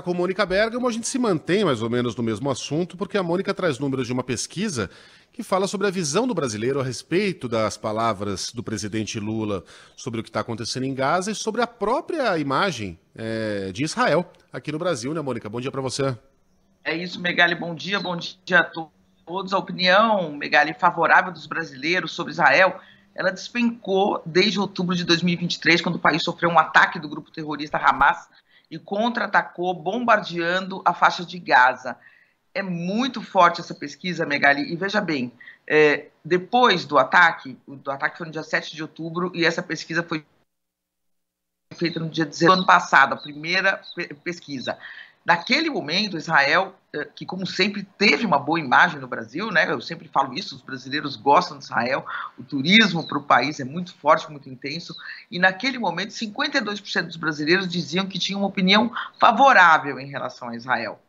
com com Mônica Bergamo, a gente se mantém mais ou menos no mesmo assunto, porque a Mônica traz números de uma pesquisa que fala sobre a visão do brasileiro a respeito das palavras do presidente Lula sobre o que está acontecendo em Gaza e sobre a própria imagem é, de Israel aqui no Brasil, né, Mônica? Bom dia para você. É isso, Megali. Bom dia, bom dia a todos. A opinião, Megali, favorável dos brasileiros sobre Israel ela despencou desde outubro de 2023, quando o país sofreu um ataque do grupo terrorista Hamas e contra-atacou, bombardeando a faixa de Gaza. É muito forte essa pesquisa, Megali, e veja bem, é, depois do ataque, o ataque foi no dia 7 de outubro, e essa pesquisa foi feita no dia 19 do ano passado, a primeira pesquisa. Naquele momento, Israel, eh, que como sempre teve uma boa imagem no Brasil, né? Eu sempre falo isso, os brasileiros gostam de Israel, o turismo para o país é muito forte, muito intenso, e naquele momento 52% dos brasileiros diziam que tinham uma opinião favorável em relação a Israel.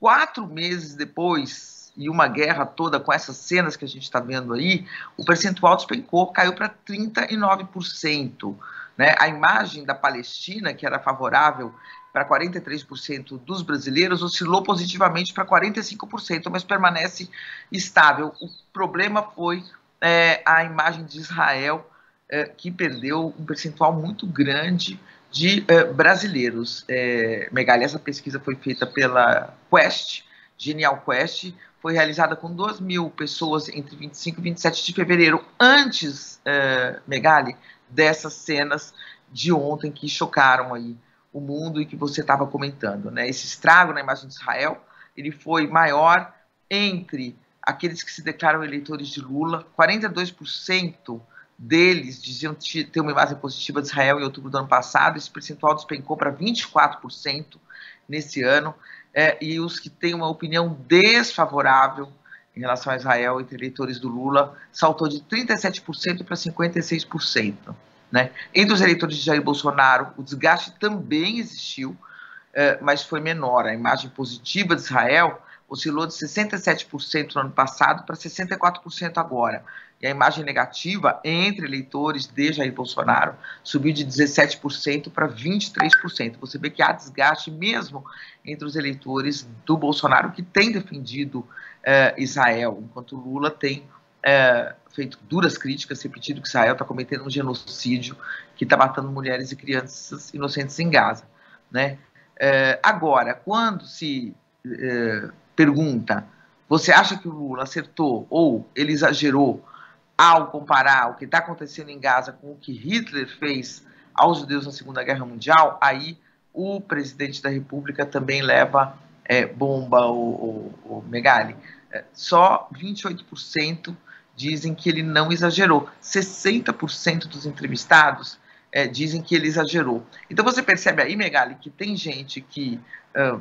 Quatro meses depois e uma guerra toda com essas cenas que a gente está vendo aí, o percentual despencou, caiu para 39%. Né? A imagem da Palestina, que era favorável para 43% dos brasileiros, oscilou positivamente para 45%, mas permanece estável. O problema foi é, a imagem de Israel, é, que perdeu um percentual muito grande de é, brasileiros. É, Megali, essa pesquisa foi feita pela Quest, Genial Quest, foi realizada com 2 mil pessoas entre 25 e 27 de fevereiro, antes, é, Megali, dessas cenas de ontem que chocaram aí o mundo e que você estava comentando. Né? Esse estrago na imagem de Israel ele foi maior entre aqueles que se declaram eleitores de Lula, 42% deles diziam ter uma imagem positiva de Israel em outubro do ano passado, esse percentual despencou para 24% nesse ano, é, e os que têm uma opinião desfavorável em relação a Israel entre eleitores do Lula saltou de 37% para 56%. Né? Entre os eleitores de Jair Bolsonaro, o desgaste também existiu, eh, mas foi menor. A imagem positiva de Israel oscilou de 67% no ano passado para 64% agora. E a imagem negativa entre eleitores de Jair Bolsonaro subiu de 17% para 23%. Você vê que há desgaste mesmo entre os eleitores do Bolsonaro, que tem defendido eh, Israel, enquanto Lula tem é, feito duras críticas, repetido que Israel está cometendo um genocídio, que está matando mulheres e crianças inocentes em Gaza. Né? É, agora, quando se é, pergunta, você acha que o Lula acertou ou ele exagerou ao comparar o que está acontecendo em Gaza com o que Hitler fez aos judeus na Segunda Guerra Mundial, aí o presidente da República também leva é, bomba, o, o, o Megali. É, só 28% dizem que ele não exagerou. 60% dos entrevistados é, dizem que ele exagerou. Então você percebe aí, Megali, que tem gente que uh,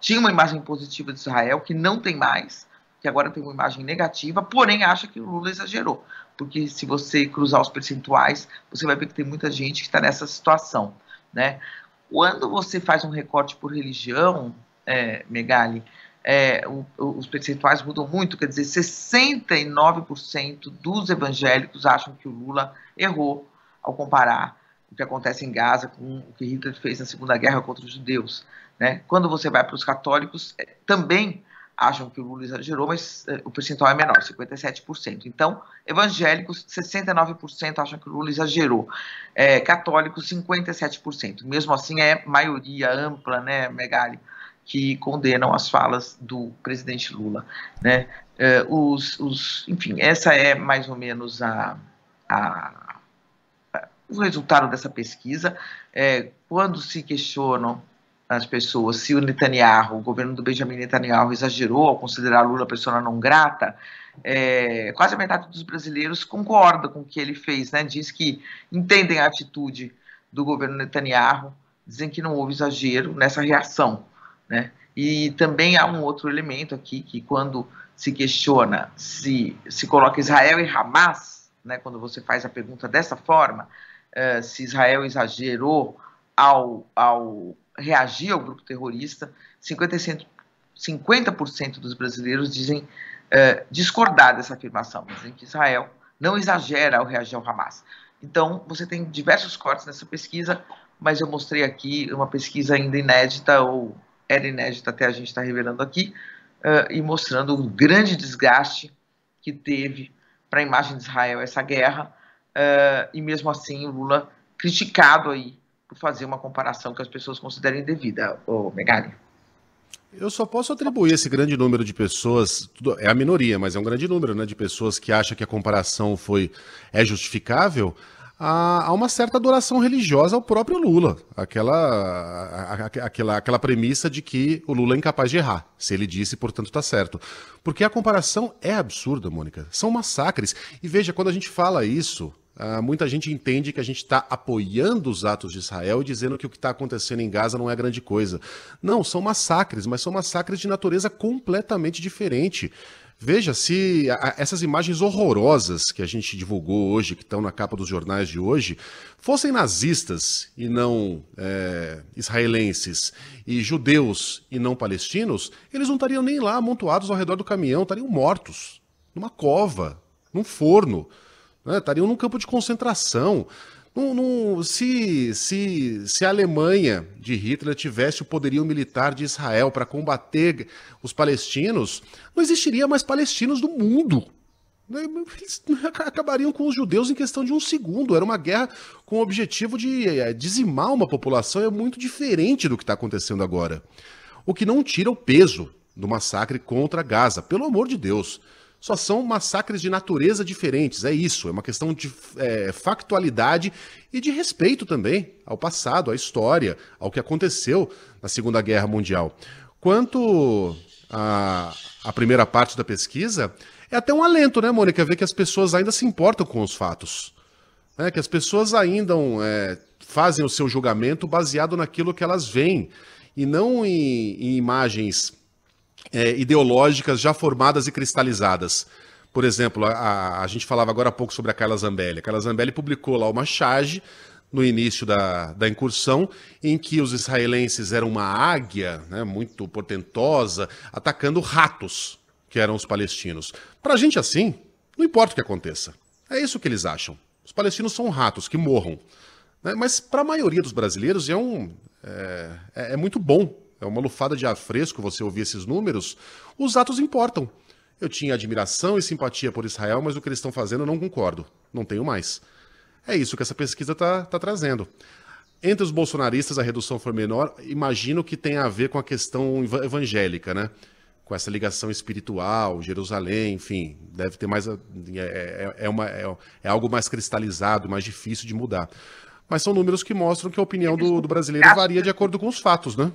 tinha uma imagem positiva de Israel, que não tem mais, que agora tem uma imagem negativa, porém acha que o Lula exagerou. Porque se você cruzar os percentuais, você vai ver que tem muita gente que está nessa situação. Né? Quando você faz um recorte por religião, é, Megali, é, os percentuais mudam muito, quer dizer, 69% dos evangélicos acham que o Lula errou ao comparar o que acontece em Gaza com o que Hitler fez na Segunda Guerra contra os judeus. Né? Quando você vai para os católicos, é, também acham que o Lula exagerou, mas é, o percentual é menor, 57%. Então, evangélicos, 69% acham que o Lula exagerou. É, católicos, 57%. Mesmo assim, é maioria ampla, né, Megali? que condenam as falas do presidente Lula. Né? É, os, os, enfim, essa é mais ou menos a, a, a o resultado dessa pesquisa. É, quando se questionam as pessoas se o Netanyahu, o governo do Benjamin Netanyahu, exagerou ao considerar Lula pessoa não grata, é, quase a metade dos brasileiros concorda com o que ele fez, né? diz que entendem a atitude do governo Netanyahu, dizem que não houve exagero nessa reação. Né? E também há um outro elemento aqui que quando se questiona se se coloca Israel e Hamas, né, quando você faz a pergunta dessa forma, eh, se Israel exagerou ao, ao reagir ao grupo terrorista, 50%, 50 dos brasileiros dizem eh, discordar dessa afirmação, dizem que Israel não exagera ao reagir ao Hamas. Então, você tem diversos cortes nessa pesquisa, mas eu mostrei aqui uma pesquisa ainda inédita ou era inédita até a gente estar tá revelando aqui, uh, e mostrando o grande desgaste que teve para a imagem de Israel essa guerra, uh, e mesmo assim Lula criticado aí por fazer uma comparação que as pessoas considerem devida, ô Megali. Eu só posso atribuir esse grande número de pessoas, é a minoria, mas é um grande número né, de pessoas que acham que a comparação foi é justificável a, a uma certa adoração religiosa ao próprio Lula. Aquela, a, a, aquela, aquela premissa de que o Lula é incapaz de errar. Se ele disse, portanto, está certo. Porque a comparação é absurda, Mônica. São massacres. E veja, quando a gente fala isso, ah, muita gente entende que a gente está apoiando os atos de Israel e dizendo que o que está acontecendo em Gaza não é grande coisa. Não, são massacres, mas são massacres de natureza completamente diferente. Veja se essas imagens horrorosas que a gente divulgou hoje, que estão na capa dos jornais de hoje, fossem nazistas e não é, israelenses, e judeus e não palestinos, eles não estariam nem lá amontoados ao redor do caminhão, estariam mortos, numa cova, num forno né? estariam num campo de concentração. Num, num, se, se, se a Alemanha de Hitler tivesse o poderio militar de Israel para combater os palestinos, não existiria mais palestinos do mundo. Né? Eles acabariam com os judeus em questão de um segundo. Era uma guerra com o objetivo de eh, dizimar uma população. É muito diferente do que está acontecendo agora. O que não tira o peso do massacre contra Gaza, pelo amor de Deus só são massacres de natureza diferentes. É isso, é uma questão de é, factualidade e de respeito também ao passado, à história, ao que aconteceu na Segunda Guerra Mundial. Quanto à, primeira parte da pesquisa, é até um alento, né, Mônica, ver que as pessoas ainda se importam com os fatos. Né? Que as pessoas ainda é, fazem o seu julgamento baseado naquilo que elas veem e não em, em imagens é, ideológicas já formadas e cristalizadas. Por exemplo, a, a, a, gente falava agora há pouco sobre a Carla Zambelli. A Carla Zambelli publicou lá uma charge no início da, da incursão, em que os israelenses eram uma águia né, muito portentosa, atacando ratos, que eram os palestinos. Para a gente, assim, não importa o que aconteça. É isso que eles acham. Os palestinos são ratos, que morram. Né? Mas para a maioria dos brasileiros é, um, é, é, é muito bom é uma lufada de ar fresco você ouvir esses números, os atos importam. Eu tinha admiração e simpatia por Israel, mas o que eles estão fazendo eu não concordo. Não tenho mais. É isso que essa pesquisa está tá trazendo. Entre os bolsonaristas, a redução foi menor. Imagino que tem a ver com a questão evangélica, né? Com essa ligação espiritual, Jerusalém, enfim, deve ter mais. É, é, é, uma, é, é algo mais cristalizado, mais difícil de mudar. Mas são números que mostram que a opinião do, do brasileiro varia de acordo com os fatos, né?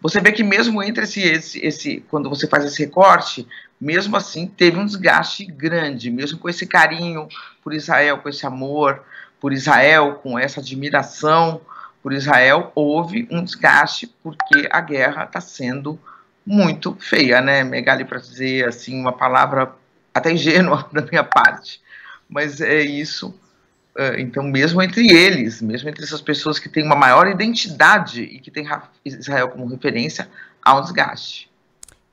Você vê que mesmo entre esse, esse, esse, quando você faz esse recorte, mesmo assim teve um desgaste grande, mesmo com esse carinho por Israel, com esse amor por Israel, com essa admiração por Israel, houve um desgaste porque a guerra está sendo muito feia, né, Megali, para dizer assim uma palavra até ingênua da minha parte, mas é isso é, então, mesmo entre eles, mesmo entre essas pessoas que têm uma maior identidade e que têm Israel como referência, há um desgaste.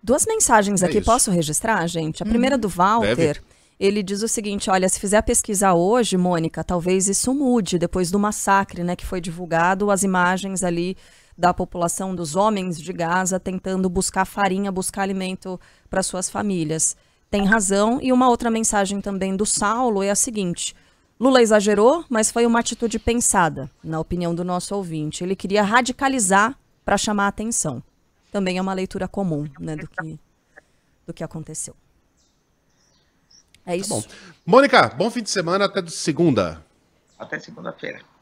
Duas mensagens é aqui, isso. posso registrar, gente? A hum. primeira do Walter. Deve. Ele diz o seguinte: olha, se fizer a pesquisa hoje, Mônica, talvez isso mude depois do massacre, né, que foi divulgado, as imagens ali da população dos homens de Gaza tentando buscar farinha, buscar alimento para suas famílias. Tem razão. E uma outra mensagem também do Saulo é a seguinte: Lula exagerou, mas foi uma atitude pensada, na opinião do nosso ouvinte. Ele queria radicalizar para chamar a atenção. Também é uma leitura comum né, do, que, do que aconteceu. É isso. Tá bom. Mônica, bom fim de semana. Até segunda. Até segunda-feira.